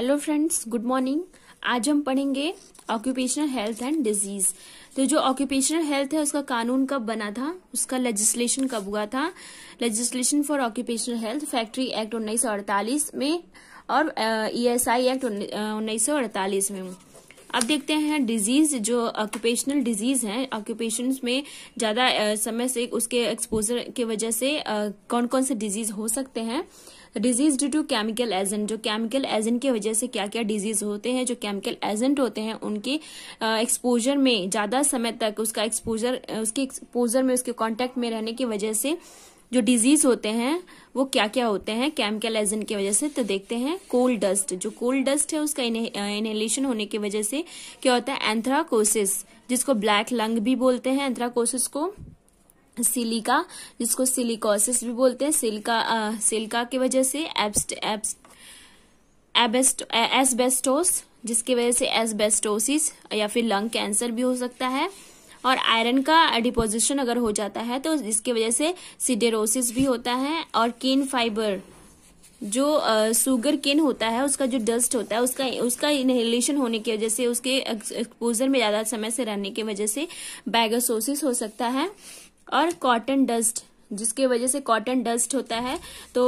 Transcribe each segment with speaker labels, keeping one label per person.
Speaker 1: Hello friends good morning आज हम पढ़ेंगे ऑक्यूपेशनल हेल्थ एंड डिजीज तो जो ऑक्यूपेशनल हेल्थ है उसका कानून कब बना था उसका लेजिस्लेशन कब हुआ था legislation for occupational health factory act 1948 में और ईएसआई एक्ट 1948 में अब देखते हैं डिजीज जो ऑक्यूपेशनल डिजीज है ऑक्यूपेशन में ज्यादा समय से उसके एक्सपोजर की वजह से कौन कौन से डिजीज हो सकते हैं disease due to chemical agent जो केमिकल एजेंट की वजह से क्या क्या डिजीज होते हैं जो केमिकल एजेंट होते हैं उनके एक्सपोजर में ज्यादा समय तक उसका एक्सपोजर उसके एक्सपोजर में उसके कांटेक्ट में रहने की वजह से जो डिजीज होते हैं वो क्या क्या होते हैं एजेंट की वजह से तो देखते हैं कोल्ड डस्ट जो कोल्ड डस्ट है उसका इनहेलेशन होने की वजह से क्या होता है एंथ्राकोसिस जिसको ब्लैक लंग भी बोलते हैं एंथ्राकोसिस को सिलिका जिसको सिलिकोसिस भी बोलते हैं सिल्का आ, सिल्का की वजह से एब्स्ट एब्स्ट एबेस्ट एसबेस्टोस जिसकी वजह से एसबेस्टोसिस या फिर लंग कैंसर भी हो सकता है और आयरन का डिपोजिशन अगर हो जाता है तो इसकी वजह से सिडेरोसिस भी होता है और केन फाइबर जो शुगर केन होता है उसका जो डस्ट होता है उसका उसका इनहेलेशन होने की वजह से उसके एक्सपोजर में ज़्यादा समय से रहने की वजह से बैगसोसिस हो सकता है और कॉटन डस्ट जिसके वजह से कॉटन डस्ट होता है तो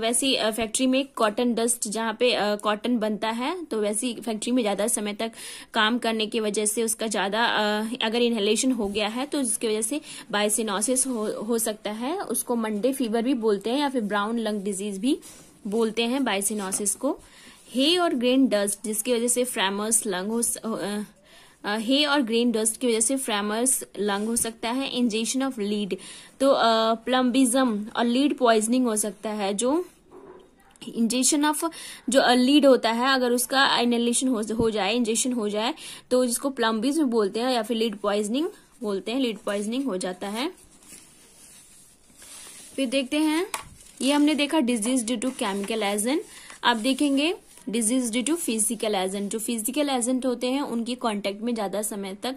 Speaker 1: वैसी फैक्ट्री में कॉटन डस्ट जहाँ पे कॉटन बनता है तो वैसी फैक्ट्री में ज़्यादा समय तक काम करने की वजह से उसका ज़्यादा अगर इनहेलेशन हो गया है तो जिसकी वजह से बायसिनोसिस हो, हो सकता है उसको मंडे फीवर भी बोलते हैं या फिर ब्राउन लंग डिजीज भी बोलते हैं बायसिनोसिस को हे और ग्रेन डस्ट जिसकी वजह से फ्रैमर्स लंग हो हे और ग्रीन डस्ट की वजह से फ्रेमर्स लंग हो सकता है इंजेक्शन ऑफ लीड तो प्लम्बिज्म और लीड पॉइजनिंग हो सकता है जो इंजेक्शन ऑफ जो लीड होता है अगर उसका इनलेशन हो, हो जाए इंजेक्शन हो जाए तो जिसको प्लम्बिज बोलते हैं या फिर लीड प्वाइजनिंग बोलते हैं लीड प्वाइजनिंग हो जाता है फिर देखते हैं ये हमने देखा disease due to chemical agent आप देखेंगे disease due to physical agent जो फिजिकल एजेंट होते हैं उनके कांटेक्ट में ज्यादा समय तक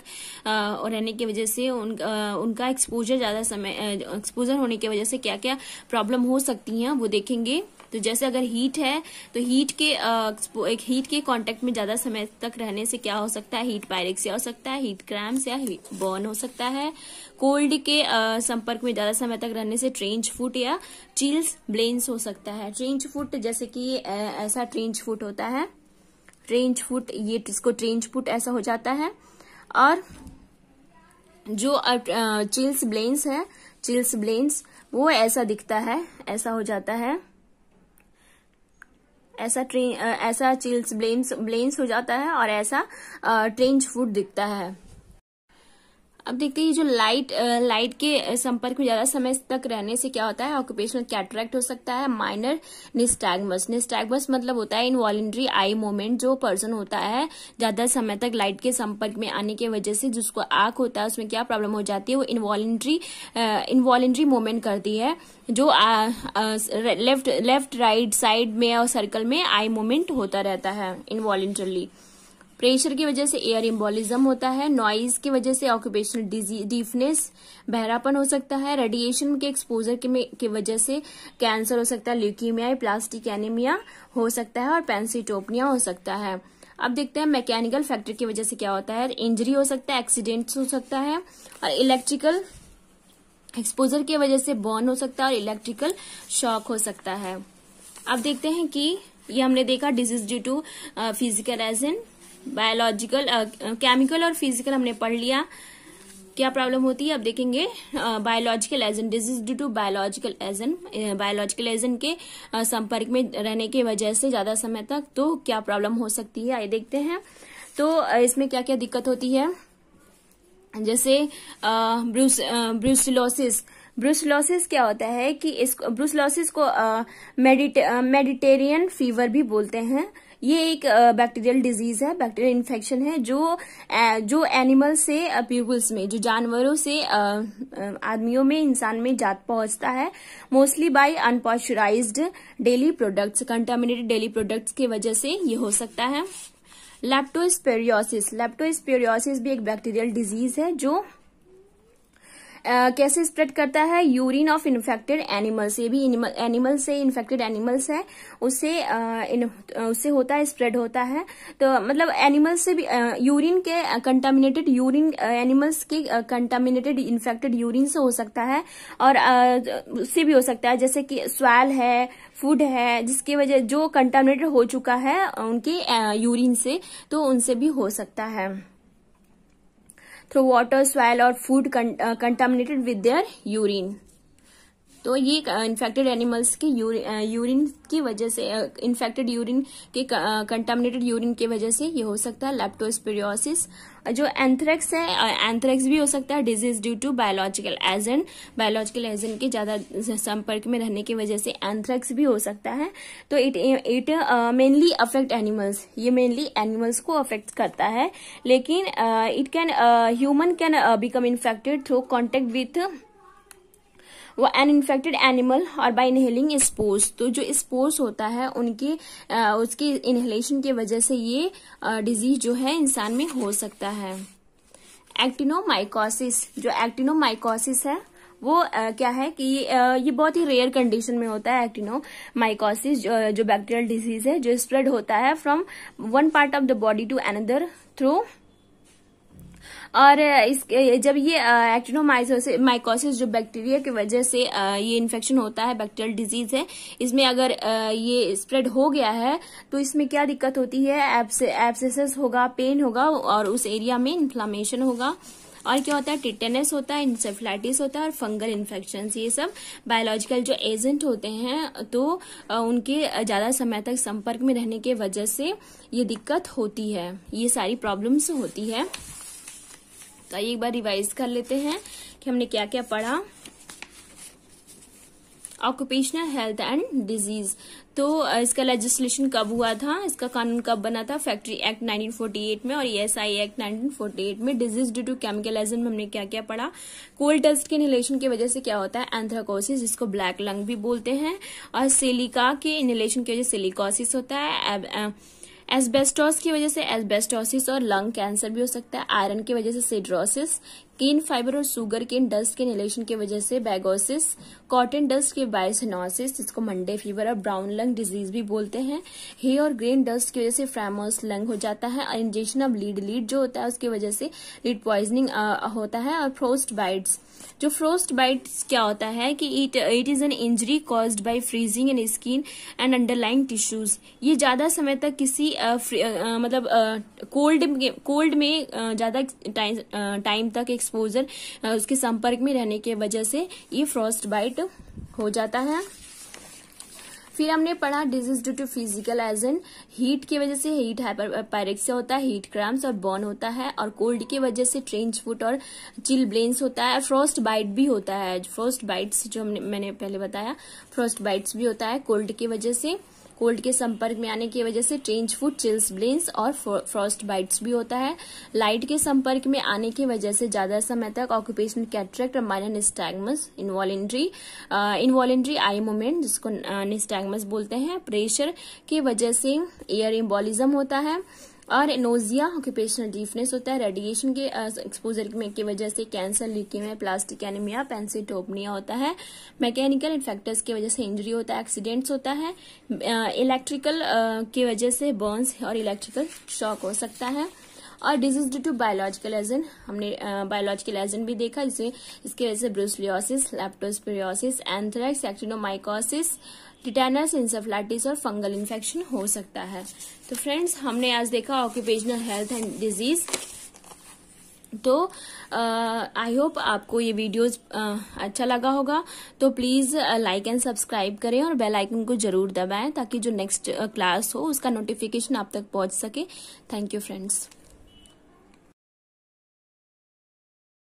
Speaker 1: रहने की वजह से उन, उनका एक्सपोजर ज्यादा समय एक्सपोजर होने की वजह से क्या क्या प्रॉब्लम हो सकती हैं वो देखेंगे तो जैसे अगर हीट है तो हीट के एक हीट के कांटेक्ट में ज्यादा समय तक रहने से क्या हो सकता है हीट पायरेक्सिया हो सकता है हीट क्रैम्स या हीट बर्न हो सकता है कोल्ड के संपर्क में ज्यादा समय तक रहने से ट्रेंच फुट या चिल्स ब्लेन्स हो सकता है ट्रेंच फुट जैसे कि ऐसा ट्रेंच फुट होता है ट्रेंच फुट ये इसको ट्रेंच फुट ऐसा हो जाता है और जो चिल्स ब्लेन्स है चिल्स ब्लेन्स वो ऐसा दिखता है ऐसा हो जाता है ऐसा ट्रेन ऐसा चिल्स ब्लेन्स ब्लेन्स हो जाता है और ऐसा ट्रेंच फूड दिखता है अब देखते हैं ये जो लाइट लाइट के संपर्क में ज्यादा समय तक रहने से क्या होता है ऑक्यूपेशनल कैटरेक्ट हो सकता है माइनर निस्टैगमस निस्टैगमस मतलब होता है इनवॉलेंट्री आई मूवमेंट जो पर्सन होता है ज्यादा समय तक लाइट के संपर्क में आने की वजह से जिसको आंख होता है उसमें क्या प्रॉब्लम हो जाती है वो इनवॉलेंट्री इनवॉलेंट्री मूवमेंट करती है जो लेफ्ट लेफ्ट राइट साइड में और सर्कल में आई मूवमेंट होता रहता है इनवॉलेंट्रली प्रेशर की वजह से एयर इम्बोलिज्म होता है नॉइज की वजह से ऑक्यूपेशनल डीफनेस बहरापन हो सकता है रेडिएशन के एक्सपोजर की वजह से कैंसर हो सकता है ल्यूकीमिया प्लास्टिक एनीमिया हो सकता है और पेंसिटोपनिया हो सकता है अब देखते हैं मैकेनिकल फैक्टर की वजह से क्या होता है इंजरी हो सकता है एक्सीडेंट्स हो सकता है और इलेक्ट्रिकल एक्सपोजर की वजह से बर्न हो सकता है और इलेक्ट्रिकल शॉक हो सकता है अब देखते हैं कि ये हमने देखा disease due to physical agent biological chemical uh, और फिजिकल हमने पढ़ लिया क्या प्रॉब्लम होती है अब देखेंगे biological agent disease due to biological agent biological agent के uh, संपर्क में रहने की वजह से ज्यादा समय तक तो क्या प्रॉब्लम हो सकती है आइए देखते हैं तो uh, इसमें क्या क्या दिक्कत होती है जैसे ब्रूस ब्रूसिलोसिस ब्रूसलोसिस क्या होता है कि इस ब्रूसलोसिस को मेडिटेरियन फीवर भी बोलते हैं ये एक बैक्टीरियल डिजीज है बैक्टीरियल इन्फेक्शन है जो जो एनिमल से पीपल्स में जो जानवरों से आदमियों में इंसान में जात पहुंचता है mostly by unpasteurised dairy products contaminated dairy products की वजह से ये हो सकता है लेप्टोस्पेरियोसिस लेप्टोस्पेरियोसिस भी एक बैक्टीरियल डिजीज है जो कैसे स्प्रेड करता है यूरिन ऑफ इन्फेक्टेड एनिमल्स ये भी एनिमल से इन्फेक्टेड एनिमल्स है उससे उससे होता है स्प्रेड होता है तो मतलब एनिमल्स से भी यूरिन के कंटामिनेटेड यूरिन एनिमल्स के कंटामिनेटेड इन्फेक्टेड यूरिन से हो सकता है और उससे भी हो सकता है जैसे कि स्वाल है फूड है जिसकी वजह जो कंटामिनेटेड हो चुका है उनके यूरिन से तो उनसे भी हो सकता है through water, soil or food con uh, contaminated with their urine. तो ये इन्फेक्टेड एनिमल्स के यूरिन की वजह से इन्फेक्टेड यूरिन के कंटामिनेटेड यूरिन की वजह से ये हो सकता है लेप्टोस्पिरियोसिस जो एंथ्रेक्स है एंथ्रेक्स भी हो सकता है disease due to biological agent biological agent के ज्यादा संपर्क में रहने की वजह से एंथ्रेक्स भी हो सकता है तो it it mainly affect animals ये मेनली एनिमल्स को अफेक्ट करता है लेकिन it can human can become infected through contact with वो एन इन्फेक्टेड एनिमल और बाय इनहेलिंग स्पोर्स तो जो स्पोर्स होता है उनके उसके इनहेलेशन की वजह से ये डिजीज जो है इंसान में हो सकता है एक्टिनोमाइकोसिस जो एक्टिनोमाइकोसिस है वो आ, क्या है कि ये आ, ये बहुत ही रेयर कंडीशन में होता है एक्टिनोमाइकोसिस जो, जो बैक्टीरियल डिजीज है जो स्प्रेड होता है from one part of the body to another through और इस जब ये एक्टिनोमाइसोस माइकोसिस जो बैक्टीरिया की वजह से ये इन्फेक्शन होता है बैक्टीरियल डिजीज है इसमें अगर ये स्प्रेड हो गया है तो इसमें क्या दिक्कत होती है एप्सिस होगा पेन होगा और उस एरिया में इन्फ्लामेशन होगा और क्या होता है टिटेनस होता है इंसेफ्लाइटिस होता है और फंगल इन्फेक्शन ये सब बायोलॉजिकल जो एजेंट होते हैं तो उनके ज़्यादा समय तक संपर्क में रहने के वजह से ये दिक्कत होती है ये सारी प्रॉब्लम्स होती है तो आइए एक बार रिवाइज कर लेते हैं कि हमने क्या क्या पढ़ा ऑक्यूपेशनल हेल्थ एंड डिजीज तो इसका लेजिस्लेशन कब हुआ था इसका कानून कब बना था फैक्ट्री एक्ट 1948 में और ईएसआई एक्ट 1948 में डिजीज ड्यू टू केमिकलाइजन में हमने क्या क्या पढ़ा कोल डस्ट के इनहेलेशन की वजह से क्या होता है एंथ्राकोसिस जिसको ब्लैक लंग भी बोलते हैं और सिलिका के इनहेलेशन की वजह से सिलिकोसिस होता है एसबेस्टोस की वजह से एसबेस्टोसिस और लंग कैंसर भी हो सकता है आयरन की वजह से सिड्रोसिस किन फाइबर और सुगर केन डस्ट के निलेशन की वजह से बैगोसिस कॉटन डस्ट के बायसनोसिस जिसको मंडे फीवर और ब्राउन लंग डिजीज भी बोलते हैं हे और ग्रेन डस्ट की वजह से फ्रेमोस लंग हो जाता है और इंजेक्शन ऑफ लीड लीड जो होता है उसकी वजह से लीड प्वाइजनिंग होता है और फ्रोस्ट बाइट्स जो फ्रोस्ट बाइट्स क्या होता है कि it it is an injury caused by freezing and skin and underlying tissues ये ज्यादा समय तक किसी मतलब कोल्ड कोल्ड में ज़्यादा टाइम टाइम तक एक्सपोजर उसके संपर्क में रहने की वजह से ये फ्रॉस्ट बाइट हो जाता है फिर हमने पढ़ा disease due to physical agent heat की वजह से हीट हाइपर पायरेक्सिया होता है हीट क्रैम्स और बॉर्न होता है और कोल्ड की वजह से ट्रेंच फुट और चिल ब्लेन्स होता है फ्रॉस्ट बाइट भी होता है फ्रॉस्ट बाइट्स जो हमने मैंने पहले बताया फ्रॉस्ट बाइट्स भी होता है कोल्ड की वजह से कोल्ड के संपर्क में आने की वजह से ट्रेंज फूड चिल्स ब्लेंस और फ्रॉस्ट बाइट्स भी होता है लाइट के संपर्क में आने की वजह से ज्यादा समय तक ऑक्यूपेशनल कैट्रैक्ट और miner nystagmus involuntary involuntary eye movement जिसको निस्टैगमस बोलते हैं प्रेशर की वजह से एयर एम्बोलिज्म होता है और नोजिया ऑक्यूपेशनल डीफनेस होता है रेडिएशन के एक्सपोजर की वजह से cancer leukaemia plastic anaemia pancytopenia होता है मैकेनिकल इन्फेक्टर्स की वजह से इंजरी होता है एक्सीडेंट्स होता है इलेक्ट्रिकल की वजह से बर्न्स और इलेक्ट्रिकल शॉक हो सकता है और disease due to biological agent हमने बायोलॉजिकल एजेंट भी देखा जिसमें इसकी वजह से brucellosis leptospirosis anthrax actinomycosis tetanus encephalitis और फंगल इन्फेक्शन हो सकता है तो फ्रेंड्स हमने आज देखा ऑक्यूपेशनल हेल्थ एंड डिजीज तो आई होप आपको ये वीडियोस आ, अच्छा लगा होगा तो प्लीज़ लाइक एंड सब्सक्राइब करें और बेल आइकन को जरूर दबाएं ताकि जो नेक्स्ट क्लास हो उसका नोटिफिकेशन आप तक पहुंच सके थैंक यू फ्रेंड्स